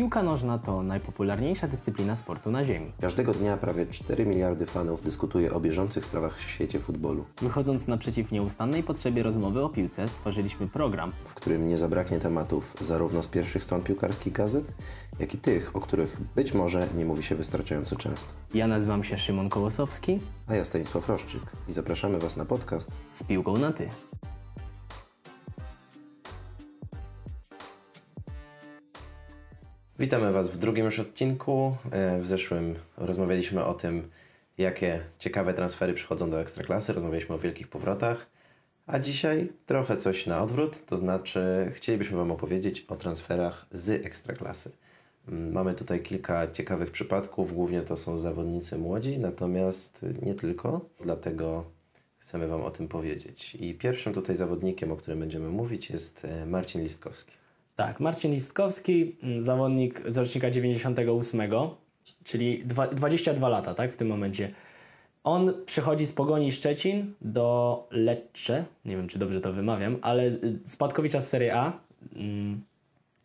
Piłka nożna to najpopularniejsza dyscyplina sportu na Ziemi. Każdego dnia prawie 4 miliardy fanów dyskutuje o bieżących sprawach w świecie futbolu. Wychodząc naprzeciw nieustannej potrzebie rozmowy o piłce, stworzyliśmy program, w którym nie zabraknie tematów zarówno z pierwszych stron piłkarskich gazet, jak i tych, o których być może nie mówi się wystarczająco często. Ja nazywam się Szymon Kołosowski, a ja Stanisław Roszczyk i zapraszamy Was na podcast z piłką na ty. Witamy Was w drugim już odcinku. E, w zeszłym rozmawialiśmy o tym, jakie ciekawe transfery przychodzą do ekstraklasy, rozmawialiśmy o wielkich powrotach, a dzisiaj trochę coś na odwrót, to znaczy chcielibyśmy Wam opowiedzieć o transferach z ekstraklasy. Mm, mamy tutaj kilka ciekawych przypadków, głównie to są zawodnicy młodzi, natomiast nie tylko, dlatego chcemy Wam o tym powiedzieć. I pierwszym tutaj zawodnikiem, o którym będziemy mówić, jest e, Marcin Listkowski. Tak, Marcin Listkowski, mm, zawodnik z rocznika 98, czyli 22 lata tak, w tym momencie. On przychodzi z Pogoni Szczecin do Lecce, nie wiem czy dobrze to wymawiam, ale spadkowicza z Serie A, mm,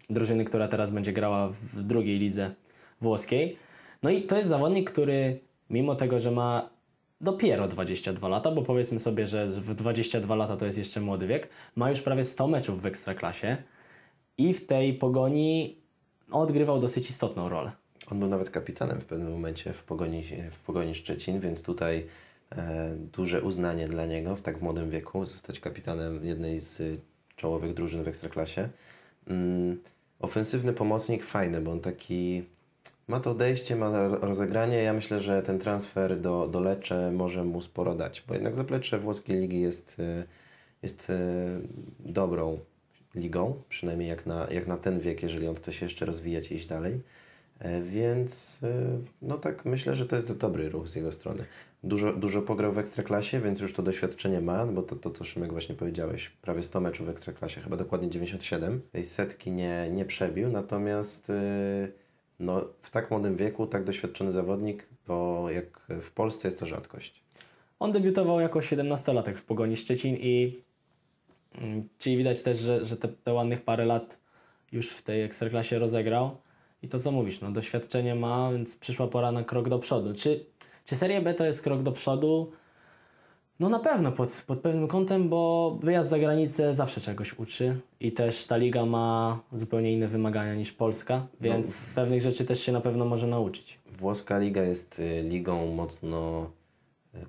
drużyny, która teraz będzie grała w drugiej lidze włoskiej. No i to jest zawodnik, który mimo tego, że ma dopiero 22 lata, bo powiedzmy sobie, że w 22 lata to jest jeszcze młody wiek, ma już prawie 100 meczów w Ekstraklasie i w tej pogoni odgrywał dosyć istotną rolę. On był nawet kapitanem w pewnym momencie w pogoni, w pogoni Szczecin, więc tutaj e, duże uznanie dla niego w tak młodym wieku, zostać kapitanem jednej z y, czołowych drużyn w ekstraklasie. Mm, ofensywny pomocnik fajny, bo on taki ma to odejście, ma rozegranie. Ja myślę, że ten transfer do, do Lecce może mu sporo dać, bo jednak zaplecze włoskiej ligi jest, y, jest y, dobrą ligą, przynajmniej jak na, jak na ten wiek, jeżeli on chce się jeszcze rozwijać i iść dalej. E, więc e, no tak, myślę, że to jest dobry ruch z jego strony. Dużo, dużo pograł w Ekstraklasie, więc już to doświadczenie ma, bo to, to co Szymek właśnie powiedziałeś, prawie 100 meczów w Ekstraklasie, chyba dokładnie 97. Tej setki nie, nie przebił, natomiast e, no, w tak młodym wieku, tak doświadczony zawodnik, to jak w Polsce jest to rzadkość. On debiutował jako 17-latek w Pogoni Szczecin i Mm, czyli widać też, że, że te, te ładnych parę lat już w tej ekstraklasie rozegrał. I to co mówisz, no doświadczenie ma, więc przyszła pora na krok do przodu. Czy, czy Serie B to jest krok do przodu? No na pewno pod, pod pewnym kątem, bo wyjazd za granicę zawsze czegoś uczy i też ta liga ma zupełnie inne wymagania niż Polska, no. więc no. pewnych rzeczy też się na pewno może nauczyć. Włoska liga jest y, ligą mocno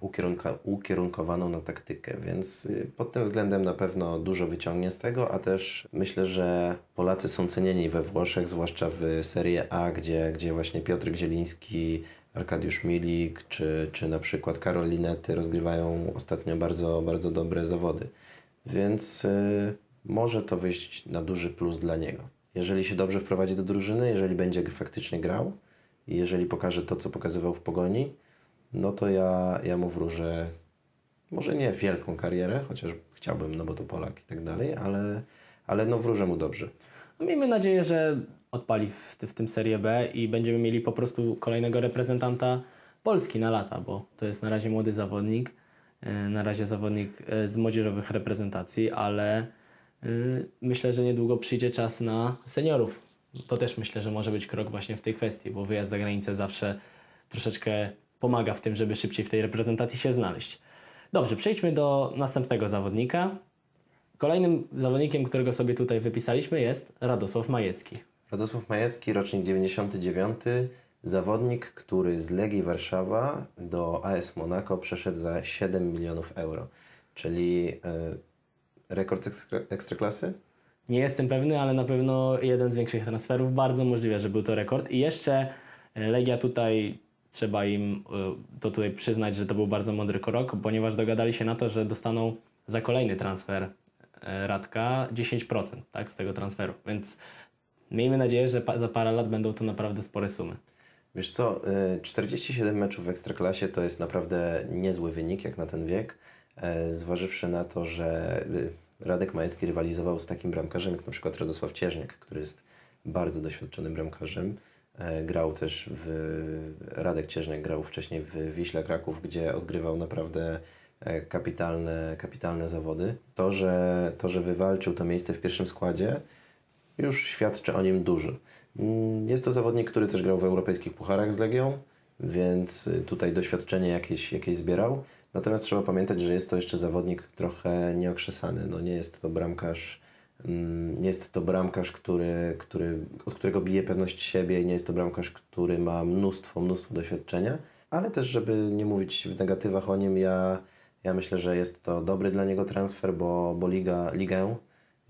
ukierunka, ukierunkowaną na taktykę, więc y, pod tym względem na pewno dużo wyciągnie z tego, a też myślę, że Polacy są cenieni we Włoszech, zwłaszcza w Serie A, gdzie, gdzie właśnie Piotr Gzieliński, Arkadiusz Milik czy, czy na przykład Karol Linety rozgrywają ostatnio bardzo, bardzo dobre zawody, więc y, może to wyjść na duży plus dla niego. Jeżeli się dobrze wprowadzi do drużyny, jeżeli będzie faktycznie grał i jeżeli pokaże to, co pokazywał w Pogoni, no to ja, ja mu wróżę może nie wielką karierę, chociaż chciałbym, no bo to Polak i tak dalej, ale, ale no wróżę mu dobrze. No miejmy nadzieję, że odpali w, w tym Serie B i będziemy mieli po prostu kolejnego reprezentanta Polski na lata, bo to jest na razie młody zawodnik, e, na razie zawodnik e, z młodzieżowych reprezentacji, ale e, myślę, że niedługo przyjdzie czas na seniorów. To też myślę, że może być krok właśnie w tej kwestii, bo wyjazd za granicę zawsze troszeczkę pomaga w tym, żeby szybciej w tej reprezentacji się znaleźć. Dobrze, przejdźmy do następnego zawodnika. Kolejnym zawodnikiem, którego sobie tutaj wypisaliśmy jest Radosław Majecki. Radosław Majecki, rocznik 99, zawodnik, który z Legii Warszawa do AS Monaco przeszedł za 7 milionów euro, czyli e, rekord ekstra, ekstraklasy? Nie jestem pewny, ale na pewno jeden z większych transferów. Bardzo możliwe, że był to rekord. I jeszcze e, Legia tutaj trzeba im y, to tutaj przyznać, że to był bardzo mądry krok, ponieważ dogadali się na to, że dostaną za kolejny transfer e, Radka 10% tak, z tego transferu. Więc miejmy nadzieję, że za parę lat będą to naprawdę spore sumy. Wiesz co, 47 e, meczów w Ekstraklasie to jest naprawdę niezły wynik jak na ten wiek, e, zważywszy na to, że Radek Majecki rywalizował z takim bramkarzem jak na przykład Radosław Cieżniak, który jest bardzo doświadczonym bramkarzem. E, grał też w Radek Cieżnek grał wcześniej w Wiśle Kraków, gdzie odgrywał naprawdę e, kapitalne, kapitalne zawody. To że, to, że wywalczył to miejsce w pierwszym składzie, już świadczy o nim dużo. Mm, jest to zawodnik, który też grał w europejskich pucharach z Legią, więc y, tutaj doświadczenie jakieś, jakieś zbierał. Natomiast trzeba pamiętać, że jest to jeszcze zawodnik trochę nieokrzesany. No nie jest to bramkarz Mm, jest to bramkarz, który, który, od którego bije pewność siebie i nie jest to bramkarz, który ma mnóstwo, mnóstwo doświadczenia, ale też, żeby nie mówić w negatywach o nim, ja, ja myślę, że jest to dobry dla niego transfer, bo, bo Liga, Ligę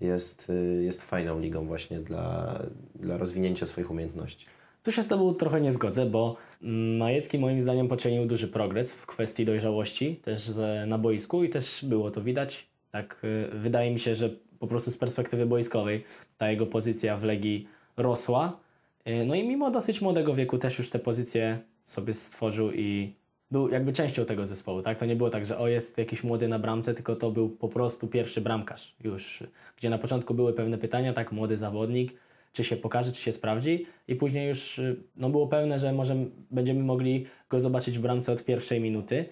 jest, y, jest fajną ligą właśnie dla, dla rozwinięcia swoich umiejętności. Tu się z Tobą trochę nie zgodzę, bo mm, Majecki moim zdaniem poczynił duży progres w kwestii dojrzałości też e, na boisku i też było to widać. Tak, y, wydaje mi się, że po prostu z perspektywy boiskowej ta jego pozycja w Legii rosła. E, no i mimo dosyć młodego wieku też już te pozycje sobie stworzył i był jakby częścią tego zespołu, tak? To nie było tak, że o jest jakiś młody na bramce, tylko to był po prostu pierwszy bramkarz już, gdzie na początku były pewne pytania, tak, młody zawodnik, czy się pokaże, czy się sprawdzi i później już y, no, było pewne, że może będziemy mogli go zobaczyć w bramce od pierwszej minuty,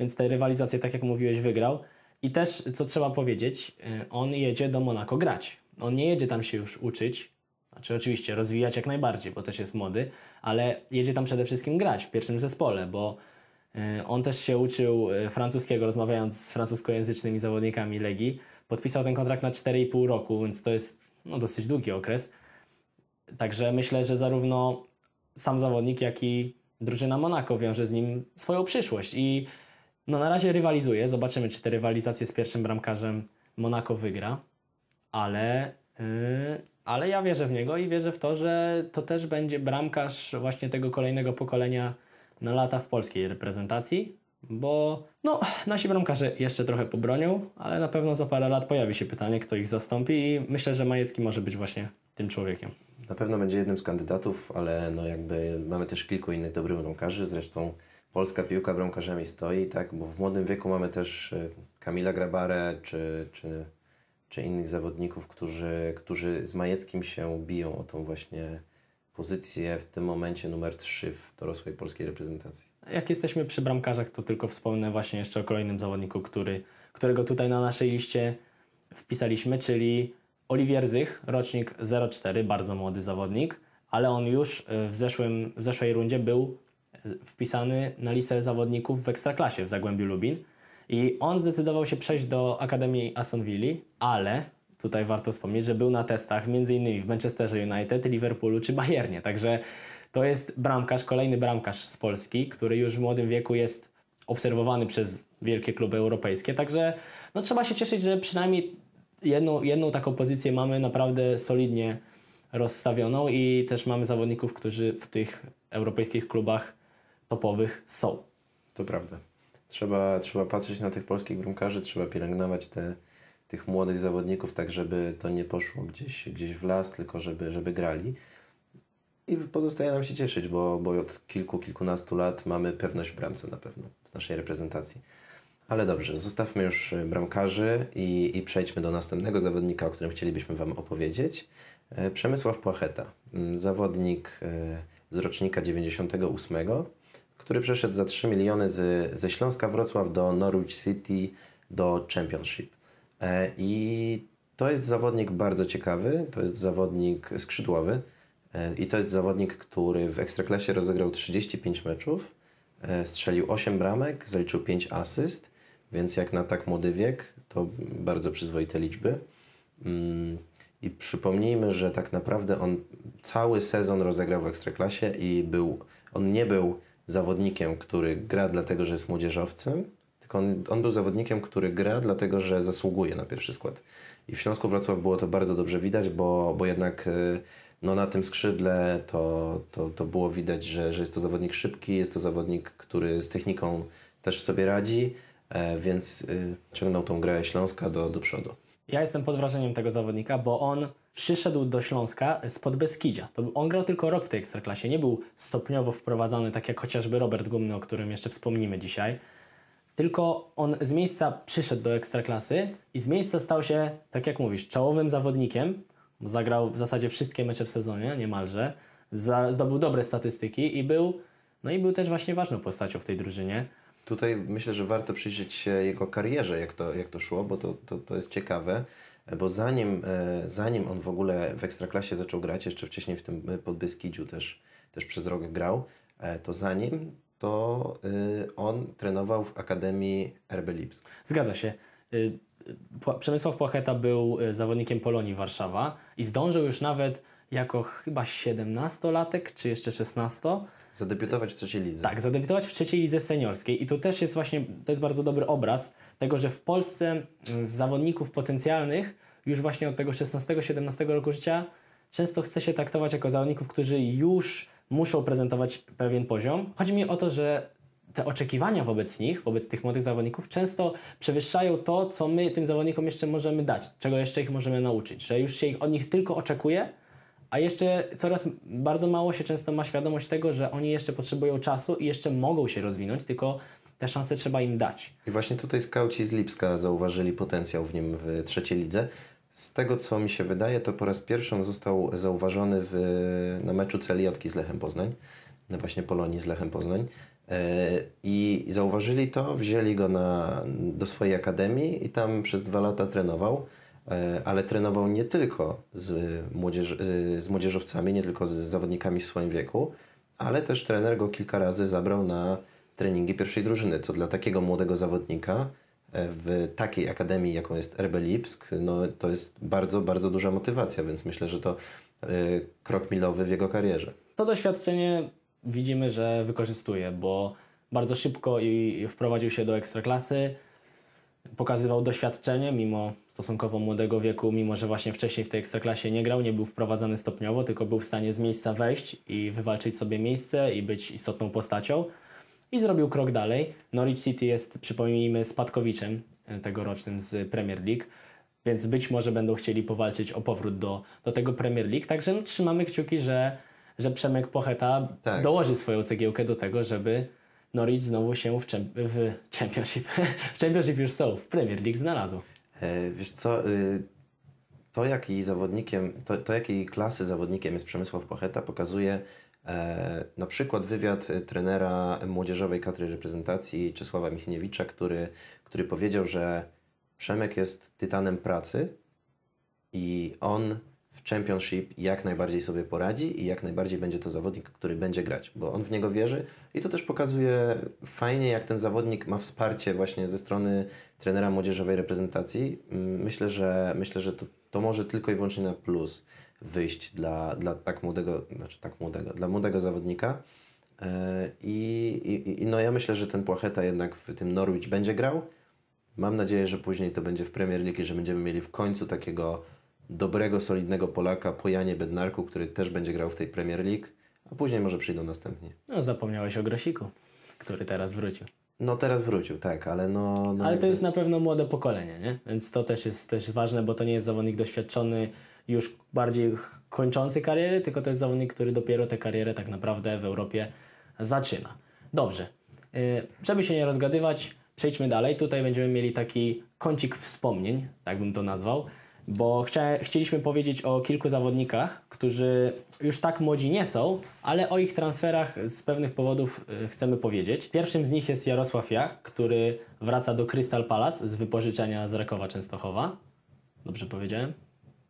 więc te rywalizacje, tak jak mówiłeś, wygrał. I też, co trzeba powiedzieć, y, on jedzie do Monako grać. On nie jedzie tam się już uczyć, znaczy oczywiście rozwijać jak najbardziej, bo też jest młody, ale jedzie tam przede wszystkim grać w pierwszym zespole, bo y, on też się uczył y, francuskiego, rozmawiając z francuskojęzycznymi zawodnikami Legii. Podpisał ten kontrakt na 4,5 roku, więc to jest no, dosyć długi okres. Także myślę, że zarówno sam zawodnik, jak i drużyna Monako wiąże z nim swoją przyszłość. I no na razie rywalizuje. Zobaczymy, czy te rywalizacje z pierwszym bramkarzem Monako wygra. Ale, yy, ale ja wierzę w niego i wierzę w to, że to też będzie bramkarz właśnie tego kolejnego pokolenia na lata w polskiej reprezentacji. Bo no, nasi bramkarze jeszcze trochę pobronią, ale na pewno za parę lat pojawi się pytanie, kto ich zastąpi i myślę, że Majecki może być właśnie tym człowiekiem. Na pewno będzie jednym z kandydatów, ale no jakby mamy też kilku innych dobrych bramkarzy, zresztą polska piłka bramkarzami stoi, tak? Bo w młodym wieku mamy też y, Kamila Grabarę czy, czy, czy innych zawodników, którzy, którzy z Majeckim się biją o tą właśnie pozycję w tym momencie numer 3 w dorosłej polskiej reprezentacji. Jak jesteśmy przy bramkarzach, to tylko wspomnę właśnie jeszcze o kolejnym zawodniku, który, którego tutaj na naszej liście wpisaliśmy, czyli Oliwier Zych, rocznik 04, bardzo młody zawodnik, ale on już y, w, zeszłym, w zeszłej rundzie był wpisany na listę zawodników w Ekstraklasie w Zagłębiu Lubin. I on zdecydował się przejść do Akademii Aston Villa, ale tutaj warto wspomnieć, że był na testach m.in. w Manchesterze United, Liverpoolu czy Bayernie. Także to jest bramkarz, kolejny bramkarz z Polski, który już w młodym wieku jest obserwowany przez wielkie kluby europejskie. Także no, trzeba się cieszyć, że przynajmniej jedną, jedną taką pozycję mamy naprawdę solidnie rozstawioną i też mamy zawodników, którzy w tych europejskich klubach topowych są. To prawda. Trzeba, trzeba patrzeć na tych polskich bramkarzy, trzeba pielęgnować te, tych młodych zawodników, tak żeby to nie poszło gdzieś, gdzieś w las, tylko żeby, żeby grali. I pozostaje nam się cieszyć, bo, bo od kilku, kilkunastu lat mamy pewność w bramce na pewno w naszej reprezentacji. Ale dobrze, zostawmy już e, bramkarzy i, i przejdźmy do następnego zawodnika, o którym chcielibyśmy Wam opowiedzieć. E, Przemysław Płacheta, zawodnik e, z rocznika 98 który przeszedł za 3 miliony z, ze Śląska Wrocław do Norwich City do Championship. E, I to jest zawodnik bardzo ciekawy, to jest zawodnik skrzydłowy e, i to jest zawodnik, który w Ekstraklasie rozegrał 35 meczów, e, strzelił 8 bramek, zaliczył 5 asyst, więc jak na tak młody wiek to bardzo przyzwoite liczby. Mm, I przypomnijmy, że tak naprawdę on cały sezon rozegrał w Ekstraklasie i był, on nie był zawodnikiem, który gra dlatego, że jest młodzieżowcem, tylko on, on, był zawodnikiem, który gra dlatego, że zasługuje na pierwszy skład. I w Śląsku Wrocław było to bardzo dobrze widać, bo, bo jednak y, no, na tym skrzydle to, to, to było widać, że, że jest to zawodnik szybki, jest to zawodnik, który z techniką też sobie radzi, e, więc y, ciągnął tą grę Śląska do, do przodu. Ja jestem pod wrażeniem tego zawodnika, bo on przyszedł do Śląska spod Beskidzia. To on grał tylko rok w tej ekstraklasie, nie był stopniowo wprowadzany, tak jak chociażby Robert Gumny, o którym jeszcze wspomnimy dzisiaj. Tylko on z miejsca przyszedł do ekstraklasy i z miejsca stał się, tak jak mówisz, czołowym zawodnikiem. Zagrał w zasadzie wszystkie mecze w sezonie, niemalże. Zdobył dobre statystyki i był, no i był też właśnie ważną postacią w tej drużynie tutaj myślę, że warto przyjrzeć się jego karierze, jak to, jak to szło, bo to, to, to jest ciekawe. Bo zanim, e, zanim on w ogóle w ekstraklasie zaczął grać, jeszcze wcześniej w tym e, Podbyskidziu też, też przez rok grał, e, to zanim to on trenował w Akademii RB Lipsk. Zgadza się. Y, Przemysław Płacheta był zawodnikiem Polonii Warszawa i zdążył już nawet jako chyba 17-latek, czy jeszcze 16 Zadebiutować w trzeciej lidze. Tak, zadebiutować w trzeciej lidze seniorskiej i tu też jest właśnie, to jest bardzo dobry obraz tego, że w Polsce mm, zawodników potencjalnych już właśnie od tego 16-17 roku życia często chce się traktować jako zawodników, którzy już muszą prezentować pewien poziom. Chodzi mi o to, że te oczekiwania wobec nich, wobec tych młodych zawodników, często przewyższają to, co my tym zawodnikom jeszcze możemy dać, czego jeszcze ich możemy nauczyć, że już się ich, od nich tylko oczekuje, a jeszcze coraz bardzo mało się często ma świadomość tego, że oni jeszcze potrzebują czasu i jeszcze mogą się rozwinąć, tylko te szanse trzeba im dać. I właśnie tutaj skauci z Lipska zauważyli potencjał w nim w trzeciej lidze. Z tego, co mi się wydaje, to po raz pierwszy on został zauważony w, na meczu Celiotki z Lechem Poznań, na właśnie Polonii z Lechem Poznań. E, I zauważyli to, wzięli go na, do swojej akademii i tam przez dwa lata trenował. E, ale trenował nie tylko z, młodzież, e, z młodzieżowcami, nie tylko z zawodnikami w swoim wieku, ale też trener go kilka razy zabrał na treningi pierwszej drużyny, co dla takiego młodego zawodnika e, w takiej akademii, jaką jest RB Lipsk, no, to jest bardzo, bardzo duża motywacja, więc myślę, że to krok milowy w jego karierze. To doświadczenie widzimy, że wykorzystuje, bo bardzo szybko i wprowadził się do ekstraklasy, pokazywał doświadczenie mimo stosunkowo młodego wieku, mimo że właśnie wcześniej w tej ekstraklasie nie grał, nie był wprowadzany stopniowo, tylko był w stanie z miejsca wejść i wywalczyć sobie miejsce i być istotną postacią. I zrobił krok dalej. Norwich City jest, przypomnijmy, spadkowiczem e, tegorocznym z Premier League, więc być może będą chcieli powalczyć o powrót do, do tego Premier League. Także no, trzymamy kciuki, że, że Przemek Pocheta tak. dołoży swoją cegiełkę do tego, żeby Norwich znowu się w, w Championship, w Championship już są, w Premier League znalazł. E, wiesz co, y, to jaki zawodnikiem, to, to jakiej klasy zawodnikiem jest Przemysław Pocheta pokazuje e, na przykład wywiad e, trenera młodzieżowej kadry reprezentacji Czesława Michniewicza, który, który powiedział, że Przemek jest tytanem pracy i on w Championship jak najbardziej sobie poradzi i jak najbardziej będzie to zawodnik, który będzie grać, bo on w niego wierzy i to też pokazuje fajnie, jak ten zawodnik ma wsparcie właśnie ze strony trenera młodzieżowej reprezentacji. Mm, myślę, że, myślę, że to, to może tylko i wyłącznie na plus wyjść dla, dla tak młodego, znaczy tak młodego, dla młodego zawodnika. E, I, i, i no ja myślę, że ten Płacheta jednak w tym Norwich będzie grał. Mam nadzieję, że później to będzie w Premier League, że będziemy mieli w końcu takiego dobrego, solidnego Polaka po Janie Bednarku, który też będzie grał w tej Premier League, a później może przyjdą następni. No, zapomniałeś o Grosiku, który teraz wrócił. No teraz wrócił, tak, ale no... no ale to jest na pewno młode pokolenie, nie? Więc to też jest też ważne, bo to nie jest zawodnik doświadczony, już bardziej kończący karierę, tylko to jest zawodnik, który dopiero tę karierę tak naprawdę w Europie zaczyna. Dobrze, y, żeby się nie rozgadywać, przejdźmy dalej. Tutaj będziemy mieli taki kącik wspomnień, tak bym to nazwał bo chcia, chcieliśmy powiedzieć o kilku zawodnikach, którzy już tak młodzi nie są, ale o ich transferach z pewnych powodów y, chcemy powiedzieć. Pierwszym z nich jest Jarosław Jach, który wraca do Crystal Palace z wypożyczenia z Rakowa Częstochowa. Dobrze powiedziałem?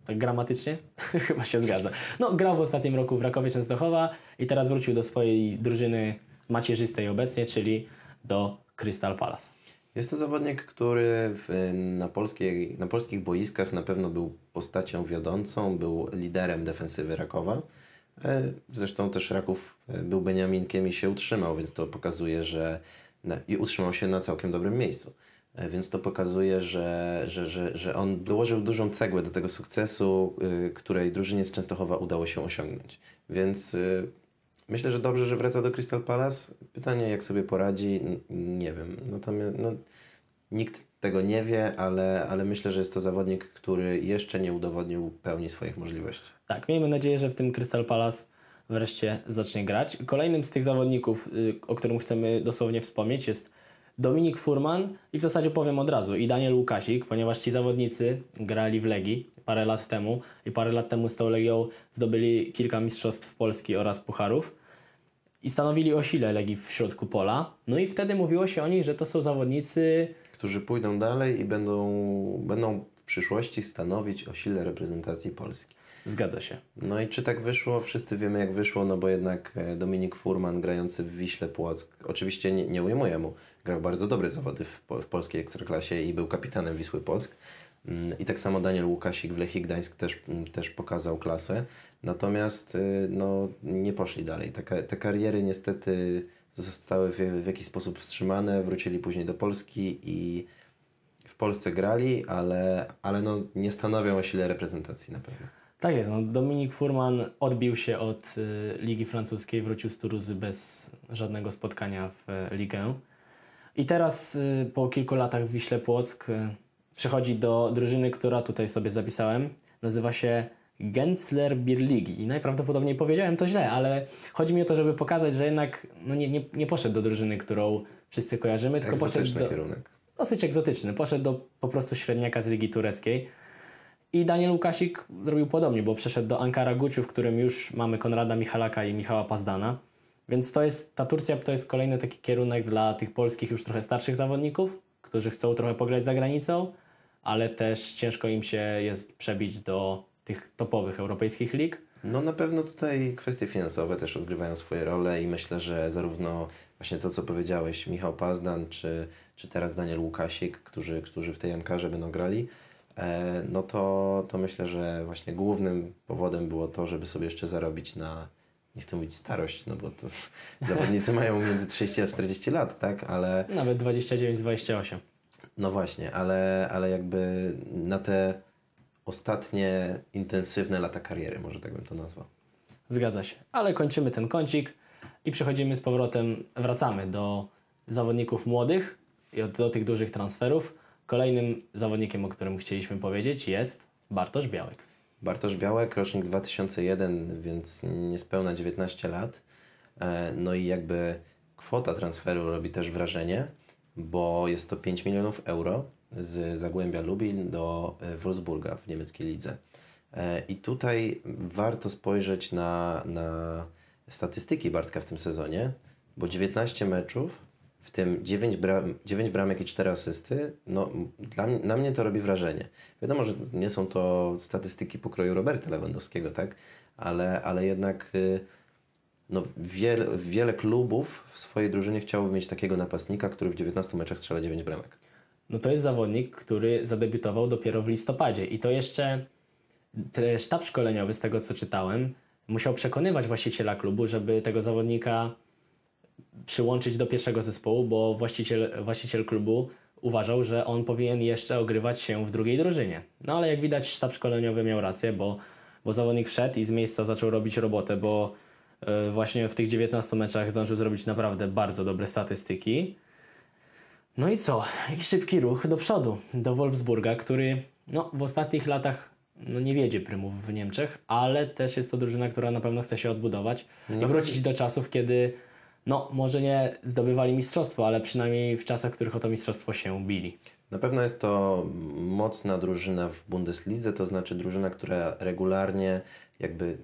Tak gramatycznie? Chyba się zgadza. No, grał w ostatnim roku w Rakowie Częstochowa i teraz wrócił do swojej drużyny macierzystej obecnie, czyli do Crystal Palace. Jest to zawodnik, który w, na, polskiej, na polskich boiskach na pewno był postacią wiodącą, był liderem defensywy Rakowa. E, zresztą też Raków e, był Beniaminkiem i się utrzymał, więc to pokazuje, że i utrzymał się na całkiem dobrym miejscu. E, więc to pokazuje, że, że, że, że on dołożył dużą cegłę do tego sukcesu, której drużynie z Częstochowa udało się osiągnąć. Więc Myślę, że dobrze, że wraca do Crystal Palace. Pytanie, jak sobie poradzi, nie wiem. Natomiast no, no, nikt tego nie wie, ale, ale myślę, że jest to zawodnik, który jeszcze nie udowodnił pełni swoich możliwości. Tak, miejmy nadzieję, że w tym Crystal Palace wreszcie zacznie grać. Kolejnym z tych zawodników, y, o którym chcemy dosłownie wspomnieć, jest Dominik Furman i w zasadzie powiem od razu i Daniel Łukasik, ponieważ ci zawodnicy grali w Legii parę lat temu i parę lat temu z tą Legią zdobyli kilka mistrzostw Polski oraz pucharów i stanowili o sile Legii w środku pola. No i wtedy mówiło się o nich, że to są zawodnicy... Którzy pójdą dalej i będą, będą przyszłości stanowić o sile reprezentacji Polski. Zgadza się. No i czy tak wyszło? Wszyscy wiemy jak wyszło, no bo jednak e, Dominik Furman grający w Wiśle Płock, oczywiście nie, nie ujmuję mu, grał bardzo dobre zawody w, w polskiej ekstraklasie i był kapitanem Wisły Płock. Mm, I tak samo Daniel Łukasik w Lechii Gdańsk też, mm, też pokazał klasę. Natomiast y, no, nie poszli dalej. Te, te kariery niestety zostały w, w jakiś sposób wstrzymane, wrócili później do Polski i Polsce grali, ale, ale no, nie stanowią o sile reprezentacji na pewno. Tak jest. No, Dominik Furman odbił się od y, Ligi Francuskiej, wrócił z Turuzy bez żadnego spotkania w y, Ligę. I teraz y, po kilku latach w Wiśle Płock y, przychodzi do drużyny, która tutaj sobie zapisałem. Nazywa się Gensler Birligi. I najprawdopodobniej powiedziałem to źle, ale chodzi mi o to, żeby pokazać, że jednak no, nie, nie, nie poszedł do drużyny, którą wszyscy kojarzymy, tylko poszedł do... kierunek dosyć egzotyczny. Poszedł do po prostu średniaka z ligi tureckiej. I Daniel Łukasik zrobił podobnie, bo przeszedł do Ankara Guciu, w którym już mamy Konrada Michalaka i Michała Pazdana. Więc to jest, ta Turcja to jest kolejny taki kierunek dla tych polskich już trochę starszych zawodników, którzy chcą trochę pograć za granicą, ale też ciężko im się jest przebić do tych topowych europejskich lig. No na pewno tutaj kwestie finansowe też odgrywają swoje role i myślę, że zarówno właśnie to, co powiedziałeś, Michał Pazdan czy, czy teraz Daniel Łukasik, którzy, którzy w tej Ankarze będą grali, e, no to, to myślę, że właśnie głównym powodem było to, żeby sobie jeszcze zarobić na, nie chcę mówić starość, no bo to zawodnicy mają między 30 a 40 lat, tak, ale... Nawet 29-28. No właśnie, ale, ale jakby na te ostatnie intensywne lata kariery, może tak bym to nazwał. Zgadza się, ale kończymy ten kącik i przechodzimy z powrotem, wracamy do zawodników młodych i do tych dużych transferów. Kolejnym zawodnikiem, o którym chcieliśmy powiedzieć jest Bartosz Białek. Bartosz Białek, rocznik 2001, więc niespełna 19 lat. E, no i jakby kwota transferu robi też wrażenie, bo jest to 5 milionów euro z Zagłębia Lubin do e, Wolfsburga w niemieckiej lidze. E, I tutaj warto spojrzeć na, na statystyki Bartka w tym sezonie, bo 19 meczów, w tym 9, bram, 9 bramek i 4 asysty, no, dla, na mnie to robi wrażenie. Wiadomo, że nie są to statystyki pokroju Roberta Lewandowskiego, tak? Ale, ale jednak y, no, wiele, wiele klubów w swojej drużynie chciałoby mieć takiego napastnika, który w 19 meczach strzela 9 bramek. No to jest zawodnik, który zadebiutował dopiero w listopadzie i to jeszcze y, sztab szkoleniowy, z tego co czytałem, musiał przekonywać właściciela klubu, żeby tego zawodnika przyłączyć do pierwszego zespołu, bo właściciel, właściciel klubu uważał, że on powinien jeszcze ogrywać się w drugiej drużynie. No ale jak widać sztab szkoleniowy miał rację, bo, bo zawodnik wszedł i z miejsca zaczął robić robotę, bo yy, właśnie w tych 19 meczach zdążył zrobić naprawdę bardzo dobre statystyki. No i co? I szybki ruch do przodu, do Wolfsburga, który no, w ostatnich latach no nie wiedzie prymów w Niemczech, ale też jest to drużyna, która na pewno chce się odbudować no. i wrócić do czasów, kiedy no może nie zdobywali mistrzostwo, ale przynajmniej w czasach, w których o to mistrzostwo się bili. Na pewno jest to mocna drużyna w Bundeslidze, to znaczy drużyna, która regularnie jakby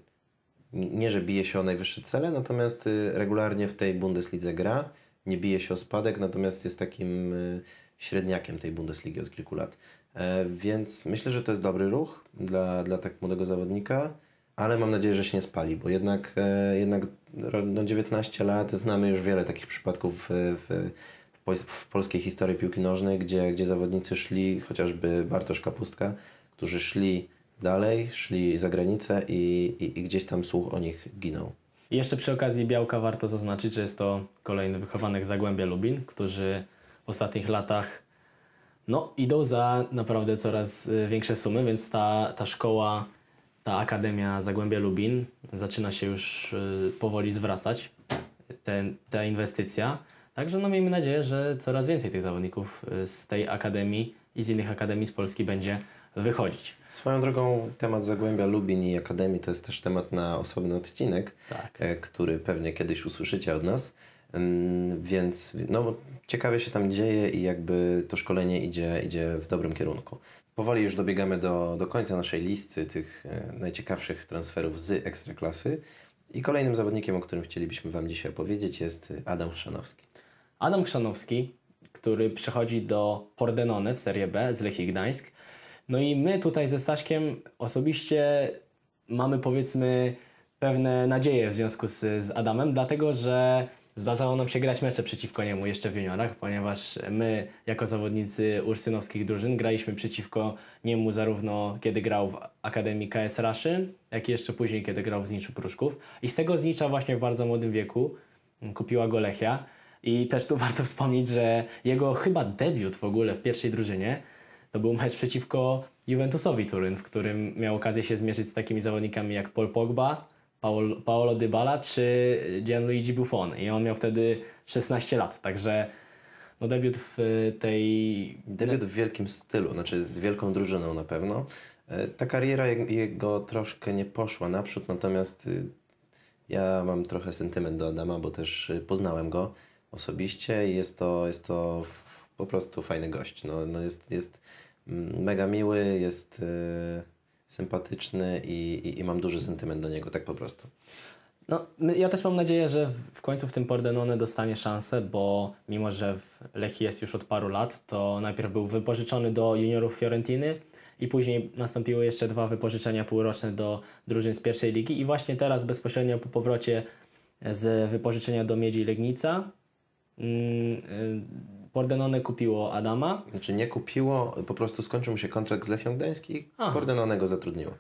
nie, że bije się o najwyższe cele, natomiast y, regularnie w tej Bundeslidze gra, nie bije się o spadek, natomiast jest takim y, średniakiem tej Bundesligi od kilku lat. E, więc myślę, że to jest dobry ruch dla, dla tak młodego zawodnika, ale mam nadzieję, że się nie spali, bo jednak, e, jednak no 19 lat znamy już wiele takich przypadków w, w, w polskiej historii piłki nożnej, gdzie, gdzie zawodnicy szli, chociażby Bartosz Kapustka, którzy szli dalej, szli za granicę i, i, i gdzieś tam słuch o nich ginął. I jeszcze przy okazji Białka warto zaznaczyć, że jest to kolejny wychowanek Zagłębia Lubin, którzy w ostatnich latach no, idą za naprawdę coraz y, większe sumy, więc ta, ta szkoła, ta Akademia Zagłębia Lubin zaczyna się już y, powoli zwracać, te, ta inwestycja. Także no, miejmy nadzieję, że coraz więcej tych zawodników y, z tej Akademii i z innych Akademii z Polski będzie wychodzić. Swoją drogą temat Zagłębia Lubin i Akademii to jest też temat na osobny odcinek, tak. E, który pewnie kiedyś usłyszycie od nas. Więc no, ciekawie się tam dzieje i jakby to szkolenie idzie, idzie w dobrym kierunku. Powoli już dobiegamy do, do końca naszej listy tych e, najciekawszych transferów z ekstraklasy. I kolejnym zawodnikiem, o którym chcielibyśmy Wam dzisiaj opowiedzieć, jest Adam Chrzanowski. Adam Chrzanowski, który przechodzi do Pordenone w Serie B z Lechii Gdańsk. No i my tutaj ze Staszkiem osobiście mamy powiedzmy pewne nadzieje w związku z, z Adamem, dlatego że Zdarzało nam się grać mecze przeciwko niemu jeszcze w juniorach, ponieważ my jako zawodnicy ursynowskich drużyn graliśmy przeciwko niemu zarówno kiedy grał w Akademii KS Raszyn, jak i jeszcze później kiedy grał w Zniczu Pruszków. I z tego Znicza właśnie w bardzo młodym wieku kupiła go Lechia. I też tu warto wspomnieć, że jego chyba debiut w ogóle w pierwszej drużynie to był mecz przeciwko Juventusowi Turyn, w którym miał okazję się zmierzyć z takimi zawodnikami jak Paul Pogba, Paolo, Paolo Dybala czy Gianluigi Buffon i on miał wtedy 16 lat, także no debiut w y, tej... Debiut w wielkim stylu, znaczy z wielką drużyną na pewno. E, ta kariera jego troszkę nie poszła naprzód, natomiast y, ja mam trochę sentyment do Adama, bo też y, poznałem go osobiście i jest to, jest to po prostu fajny gość. No, no jest, jest mm, mega miły, jest sympatyczny i, i, i, mam duży sentyment do niego, tak po prostu. No, ja też mam nadzieję, że w końcu w tym Pordenone dostanie szansę, bo mimo, że w Lechii jest już od paru lat, to najpierw był wypożyczony do juniorów Fiorentiny i później nastąpiły jeszcze dwa wypożyczenia półroczne do drużyn z pierwszej ligi i właśnie teraz bezpośrednio po powrocie z wypożyczenia do Miedzi Legnica yy, yy, Pordenone kupiło Adama. Znaczy nie kupiło, po prostu skończył mu się kontrakt z Lechią Gdański i Pordenone go zatrudniło.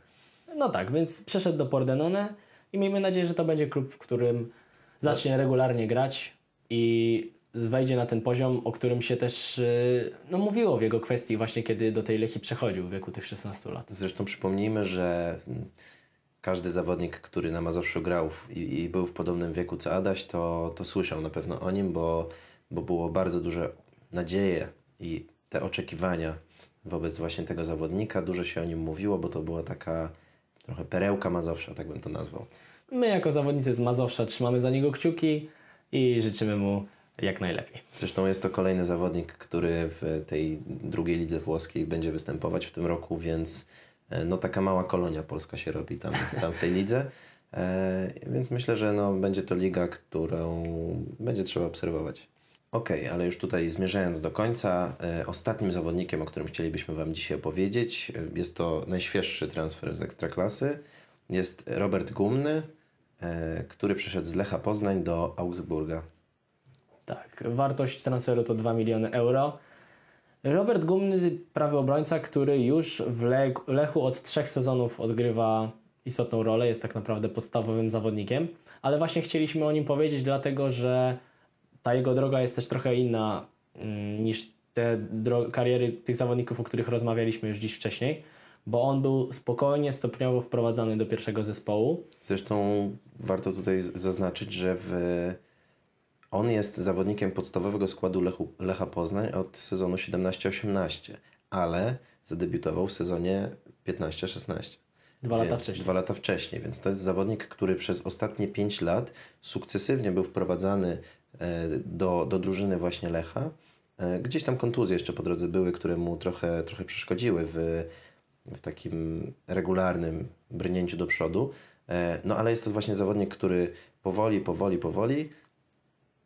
No tak, więc przeszedł do Pordenone i miejmy nadzieję, że to będzie klub, w którym zacznie znaczy- regularnie grać i wejdzie na ten poziom, o którym się też y, no, mówiło w jego kwestii właśnie, kiedy do tej Lechy przechodził w wieku tych 16 lat. Zresztą przypomnijmy, że mm, każdy zawodnik, który na Mazowszu grał i, i, był w podobnym wieku co Adaś, to, to słyszał na pewno o nim, bo, bo było bardzo duże nadzieje i te oczekiwania wobec właśnie tego zawodnika. Dużo się o nim mówiło, bo to była taka trochę perełka Mazowsza, tak bym to nazwał. My jako zawodnicy z Mazowsza trzymamy za niego kciuki i życzymy mu jak najlepiej. Zresztą jest to kolejny zawodnik, który w tej drugiej lidze włoskiej będzie występować w tym roku, więc e, no taka mała kolonia polska się robi tam, tam w tej lidze. E, więc myślę, że no, będzie to liga, którą będzie trzeba obserwować. Okej, okay, ale już tutaj zmierzając do końca, e, ostatnim zawodnikiem, o którym chcielibyśmy Wam dzisiaj opowiedzieć, e, jest to najświeższy transfer z Ekstraklasy, jest Robert Gumny, e, który przeszedł z Lecha Poznań do Augsburga. Tak, wartość transferu to 2 miliony euro. Robert Gumny, prawy obrońca, który już w Le Lechu od trzech sezonów odgrywa istotną rolę, jest tak naprawdę podstawowym zawodnikiem, ale właśnie chcieliśmy o nim powiedzieć, dlatego że ta jego droga jest też trochę inna mm, niż te kariery tych zawodników, o których rozmawialiśmy już dziś wcześniej, bo on był spokojnie, stopniowo wprowadzany do pierwszego zespołu. Zresztą warto tutaj zaznaczyć, że w... on jest zawodnikiem podstawowego składu Lechu, Lecha Poznań od sezonu 17-18, ale zadebiutował w sezonie 15-16. Dwa lata, wcześniej. dwa lata wcześniej, więc to jest zawodnik, który przez ostatnie 5 lat sukcesywnie był wprowadzany E, do, do drużyny właśnie Lecha. E, gdzieś tam kontuzje jeszcze po drodze były, które mu trochę, trochę przeszkodziły w, w takim regularnym brnięciu do przodu. E, no ale jest to właśnie zawodnik, który powoli, powoli, powoli,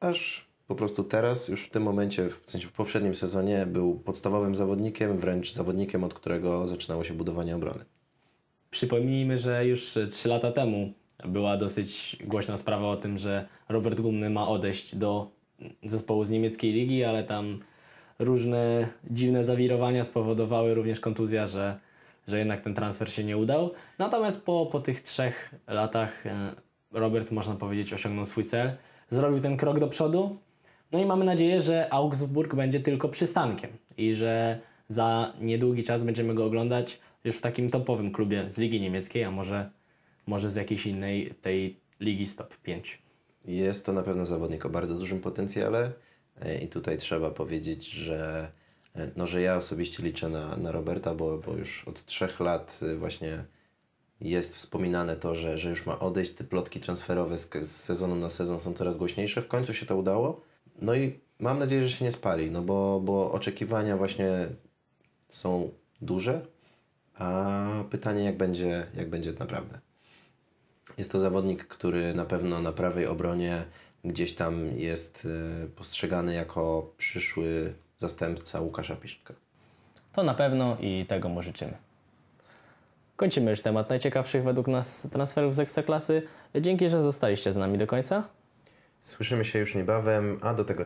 aż po prostu teraz, już w tym momencie, w sensie w poprzednim sezonie, był podstawowym zawodnikiem, wręcz zawodnikiem, od którego zaczynało się budowanie obrony. Przypomnijmy, że już trzy lata temu była dosyć głośna sprawa o tym, że Robert Gumny ma odejść do zespołu z niemieckiej ligi, ale tam różne dziwne zawirowania spowodowały również kontuzja, że, że jednak ten transfer się nie udał. Natomiast po, po tych trzech latach e, Robert, można powiedzieć, osiągnął swój cel, zrobił ten krok do przodu. No i mamy nadzieję, że Augsburg będzie tylko przystankiem i że za niedługi czas będziemy go oglądać już w takim topowym klubie z Ligi Niemieckiej, a może może z jakiejś innej tej ligi stop 5. Jest to na pewno zawodnik o bardzo dużym potencjale e, i tutaj trzeba powiedzieć, że, e, no, że ja osobiście liczę na, na Roberta, bo, bo już od trzech lat e, właśnie jest wspominane to, że, że już ma odejść. Te plotki transferowe z, z sezonu na sezon są coraz głośniejsze. W końcu się to udało. No i mam nadzieję, że się nie spali, no bo, bo oczekiwania właśnie są duże, a pytanie jak będzie, jak będzie naprawdę. Jest to zawodnik, który na pewno na prawej obronie gdzieś tam jest e, postrzegany jako przyszły zastępca Łukasza Piszczka. To na pewno i tego mu życzymy. Kończymy już temat najciekawszych według nas transferów z Ekstraklasy. Dzięki, że zostaliście z nami do końca. Słyszymy się już niebawem, a do tego